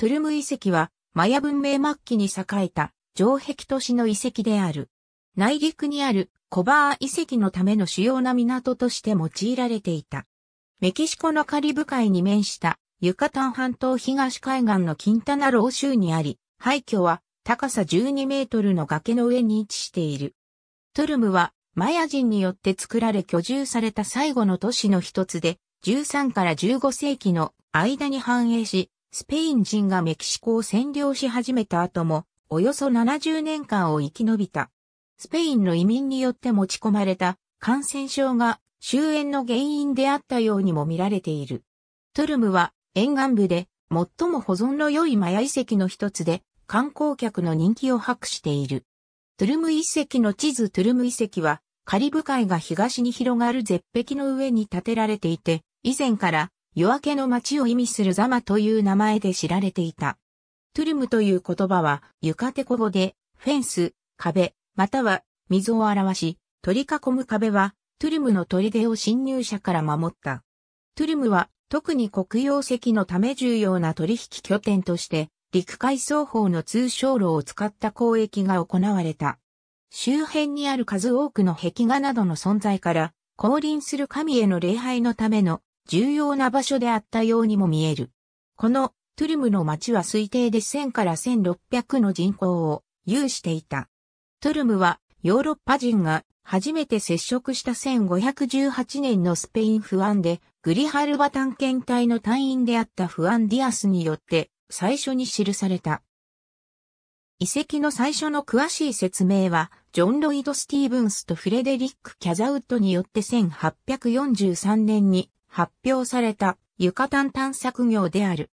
トゥルム遺跡は、マヤ文明末期に栄えた城壁都市の遺跡である。内陸にあるコバー遺跡のための主要な港として用いられていた。メキシコのカリブ海に面したユカタン半島東海岸のキンタナロー州にあり、廃墟は高さ12メートルの崖の上に位置している。トゥルムはマヤ人によって作られ居住された最後の都市の一つで、13から15世紀の間に繁栄し、スペイン人がメキシコを占領し始めた後も、およそ70年間を生き延びた。スペインの移民によって持ち込まれた感染症が終焉の原因であったようにも見られている。トルムは沿岸部で最も保存の良いマヤ遺跡の一つで観光客の人気を博している。トゥルム遺跡の地図トゥルム遺跡はカリブ海が東に広がる絶壁の上に建てられていて、以前から夜明けの街を意味するザマという名前で知られていた。トゥルムという言葉は、床手こぼで、フェンス、壁、または溝を表し、取り囲む壁は、トゥルムの砦を侵入者から守った。トゥルムは、特に黒曜石のため重要な取引拠点として、陸海双方の通商路を使った交易が行われた。周辺にある数多くの壁画などの存在から、降臨する神への礼拝のための重要な場所であったようにも見える。このトゥルムの町は推定で1000から1600の人口を有していた。トゥルムはヨーロッパ人が初めて接触した1518年のスペイン不安でグリハルバ探検隊の隊員であったフアン・ディアスによって最初に記された。遺跡の最初の詳しい説明は、ジョン・ロイド・スティーブンスとフレデリック・キャザウッドによって1843年に発表されたユカタン探索業である。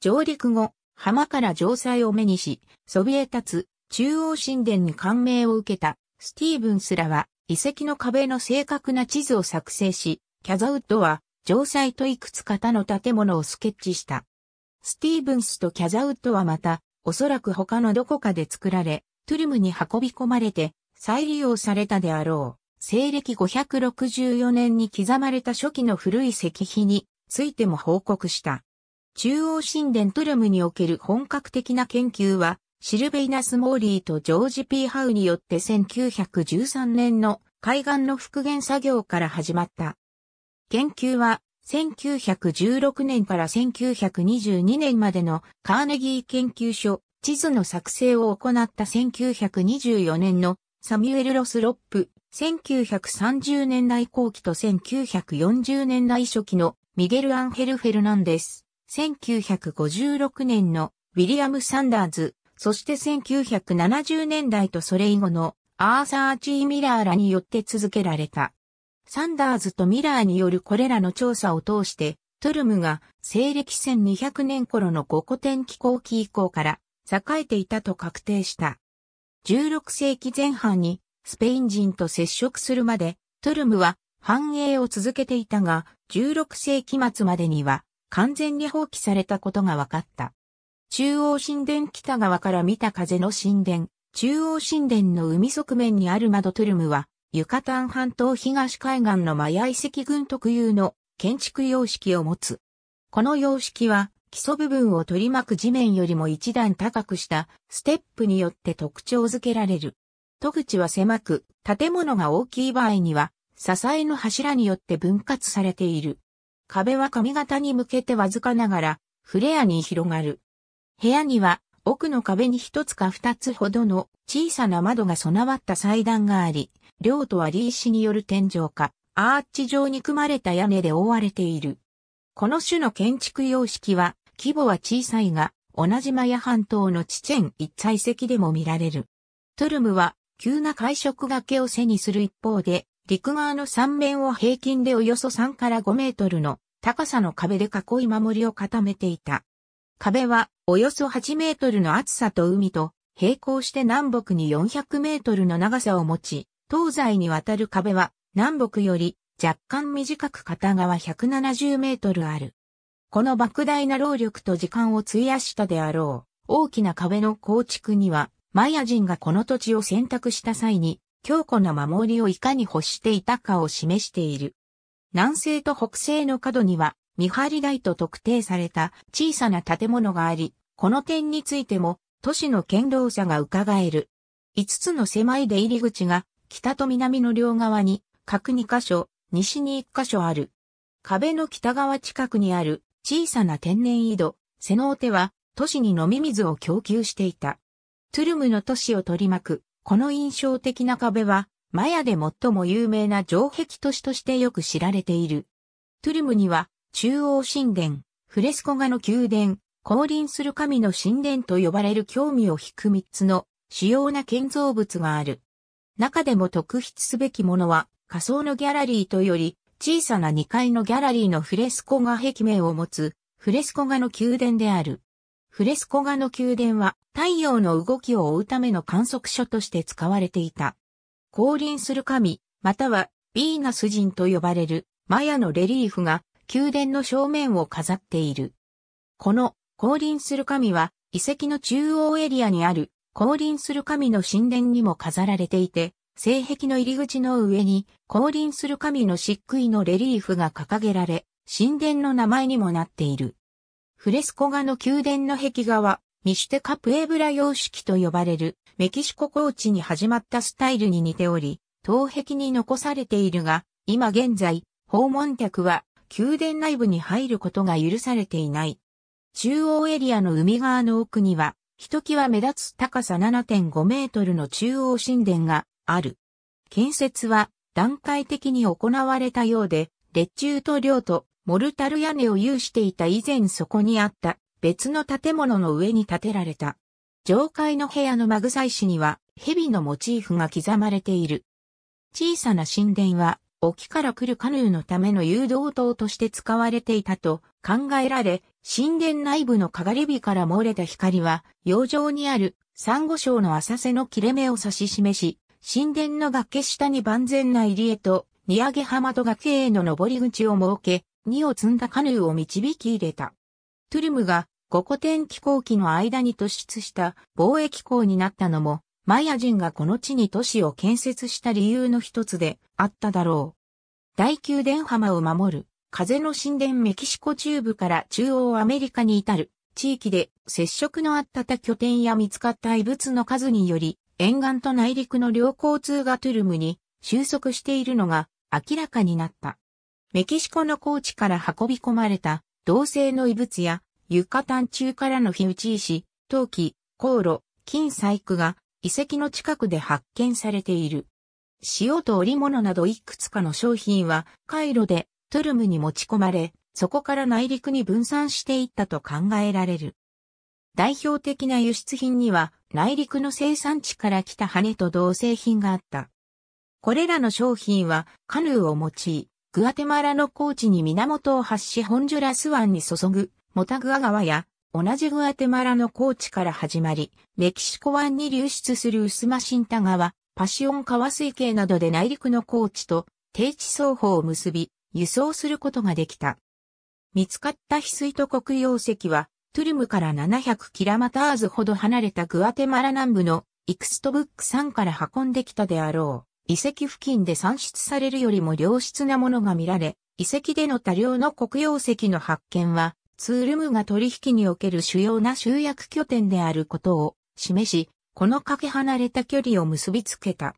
上陸後、浜から城塞を目にし、そびえ立つ中央神殿に感銘を受けたスティーブンスらは遺跡の壁の正確な地図を作成し、キャザウッドは城塞といくつか他の建物をスケッチした。スティーブンスとキャザウッドはまた、おそらく他のどこかで作られ、トゥルムに運び込まれて再利用されたであろう。西暦564年に刻まれた初期の古い石碑についても報告した。中央神殿トルムにおける本格的な研究は、シルベイナス・モーリーとジョージ・ピー・ハウによって1913年の海岸の復元作業から始まった。研究は、1916年から1922年までのカーネギー研究所、地図の作成を行った1924年のサミュエル・ロス・ロップ1930年代後期と1940年代初期のミゲル・アンヘル・フェルナンデス、1956年のウィリアム・サンダーズ、そして1970年代とそれ以後のアーサー・チー・ミラーらによって続けられた。サンダーズとミラーによるこれらの調査を通して、トルムが西暦1200年頃の五古典気候期以降から栄えていたと確定した。16世紀前半にスペイン人と接触するまで、トルムは繁栄を続けていたが、16世紀末までには完全に放棄されたことが分かった。中央神殿北側から見た風の神殿、中央神殿の海側面にある窓トゥルムは、ユカタン半島東海岸のマヤ遺跡群特有の建築様式を持つ。この様式は、基礎部分を取り巻く地面よりも一段高くしたステップによって特徴づけられる。戸口は狭く、建物が大きい場合には、支えの柱によって分割されている。壁は髪型に向けてわずかながら、フレアに広がる。部屋には、奥の壁に一つか二つほどの小さな窓が備わった祭壇があり、両とはリ石による天井か、アーチ状に組まれた屋根で覆われている。この種の建築様式は、規模は小さいが、同じマヤ半島のチチェン一帯石でも見られる。トゥルムは急な会食がけを背にする一方で、陸側の3面を平均でおよそ3から5メートルの高さの壁で囲い守りを固めていた。壁はおよそ8メートルの厚さと海と並行して南北に400メートルの長さを持ち、東西にわたる壁は南北より若干短く片側170メートルある。この莫大な労力と時間を費やしたであろう、大きな壁の構築にはマヤ人がこの土地を選択した際に、強固な守りをいかに欲していたかを示している。南西と北西の角には、見張り台と特定された小さな建物があり、この点についても、都市の堅牢さが伺える。5つの狭い出入り口が、北と南の両側に、各2箇所、西に1箇所ある。壁の北側近くにある小さな天然井戸、セノーテは、都市に飲み水を供給していた。トゥルムの都市を取り巻く、この印象的な壁は、マヤで最も有名な城壁都市としてよく知られている。トゥルムには、中央神殿、フレスコ画の宮殿、降臨する神の神殿と呼ばれる興味を引く三つの主要な建造物がある。中でも特筆すべきものは、仮想のギャラリーとより、小さな2階のギャラリーのフレスコ画壁面を持つ、フレスコ画の宮殿である。フレスコ画の宮殿は、太陽の動きを追うための観測所として使われていた。降臨する神、またはヴィーナス人と呼ばれるマヤのレリーフが宮殿の正面を飾っている。この降臨する神は遺跡の中央エリアにある降臨する神の神殿にも飾られていて、性壁の入り口の上に降臨する神の漆喰のレリーフが掲げられ、神殿の名前にもなっている。フレスコ画の宮殿の壁画はミシテカプエブラ様式と呼ばれるメキシコ高地に始まったスタイルに似ており、東壁に残されているが、今現在、訪問客は宮殿内部に入ることが許されていない。中央エリアの海側の奥には、ひときわ目立つ高さ7.5メートルの中央神殿がある。建設は段階的に行われたようで、列柱と梁とモルタル屋根を有していた以前そこにあった別の建物の上に建てられた。上階の部屋のマグサイ紙には蛇のモチーフが刻まれている。小さな神殿は沖から来るカヌーのための誘導塔として使われていたと考えられ、神殿内部の鏡火から漏れた光は、洋上にある珊瑚礁の浅瀬の切れ目を指し示し、神殿の崖下に万全な入り江と、荷上浜と崖への登り口を設け、荷を積んだカヌーを導き入れた。トゥルムが五古典気候期の間に突出した貿易港になったのも、マヤ人がこの地に都市を建設した理由の一つであっただろう。大宮殿浜を守る、風の神殿メキシコ中部から中央アメリカに至る地域で接触のあった他拠点や見つかった遺物の数により、沿岸と内陸の両交通がトゥルムに収束しているのが明らかになった。メキシコの高地から運び込まれた銅製の遺物や、床端中からの火打ち石、陶器、香炉、金細工が遺跡の近くで発見されている。塩と織物などいくつかの商品は、回路でトルムに持ち込まれ、そこから内陸に分散していったと考えられる。代表的な輸出品には、内陸の生産地から来た羽と銅製品があった。これらの商品は、カヌーを用い、グアテマラの高地に源を発しホンジュラス湾に注ぐモタグア川や同じグアテマラの高地から始まり、メキシコ湾に流出するウスマシンタ川、パシオン川水系などで内陸の高地と低地双方を結び、輸送することができた。見つかった翡翠と黒曜石は、トゥルムから700キラマターズほど離れたグアテマラ南部のイクストブック3から運んできたであろう。遺跡付近で産出されるよりも良質なものが見られ、遺跡での多量の黒曜石の発見は、ツールムが取引における主要な集約拠点であることを示し、このかけ離れた距離を結びつけた。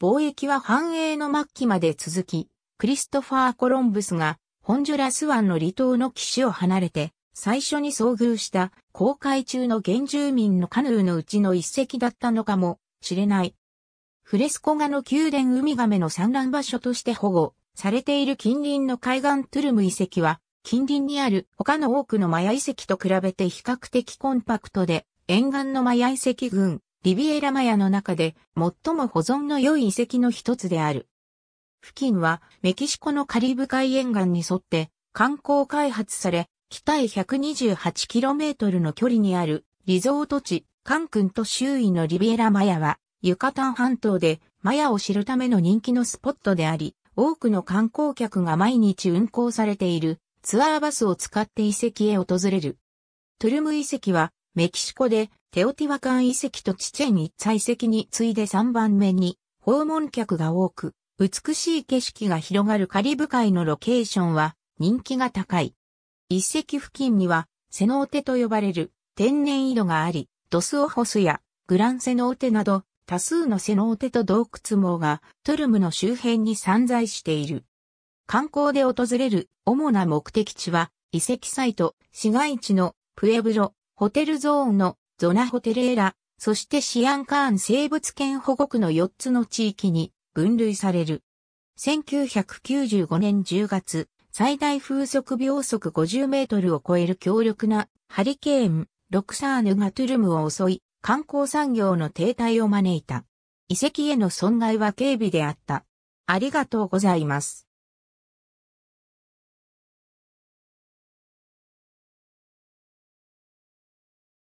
貿易は繁栄の末期まで続き、クリストファー・コロンブスがホンジュラス湾の離島の岸を離れて、最初に遭遇した航海中の原住民のカヌーのうちの一隻だったのかもしれないフレスコ画の宮殿ウミガメの産卵場所として保護されている近隣の海岸トゥルム遺跡は、近隣にある他の多くのマヤ遺跡と比べて比較的コンパクトで、沿岸のマヤ遺跡群、リビエラマヤの中で最も保存の良い遺跡の一つである。付近はメキシコのカリブ海沿岸に沿って観光開発され、北へ 128km の距離にあるリゾート地、カンクンと周囲のリビエラマヤはユカタン半島でマヤを知るための人気のスポットであり、多くの観光客が毎日運行されているツアーバスを使って遺跡へ訪れる。トゥルム遺跡はメキシコでテオティワカン遺跡とチチェンにッツ遺跡に次いで3番目に訪問客が多く、美しい景色が広がるカリブ海のロケーションは人気が高い。一石付近にはセノーテと呼ばれる天然井戸があり、ドスオホスやグランセノーテなど多数のセノーテと洞窟網がトゥルムの周辺に散在している。観光で訪れる主な目的地は遺跡サイト、市街地のプエブロ、ホテルゾーンのゾナホテレーラ、そしてシアンカーン生物圏保護区の4つの地域に分類される。1995年10月、最大風速秒速50メートルを超える強力なハリケーン、ロクサーヌがトゥルムを襲い、観光産業の停滞を招いた。遺跡への損害は軽微であった。ありがとうございます。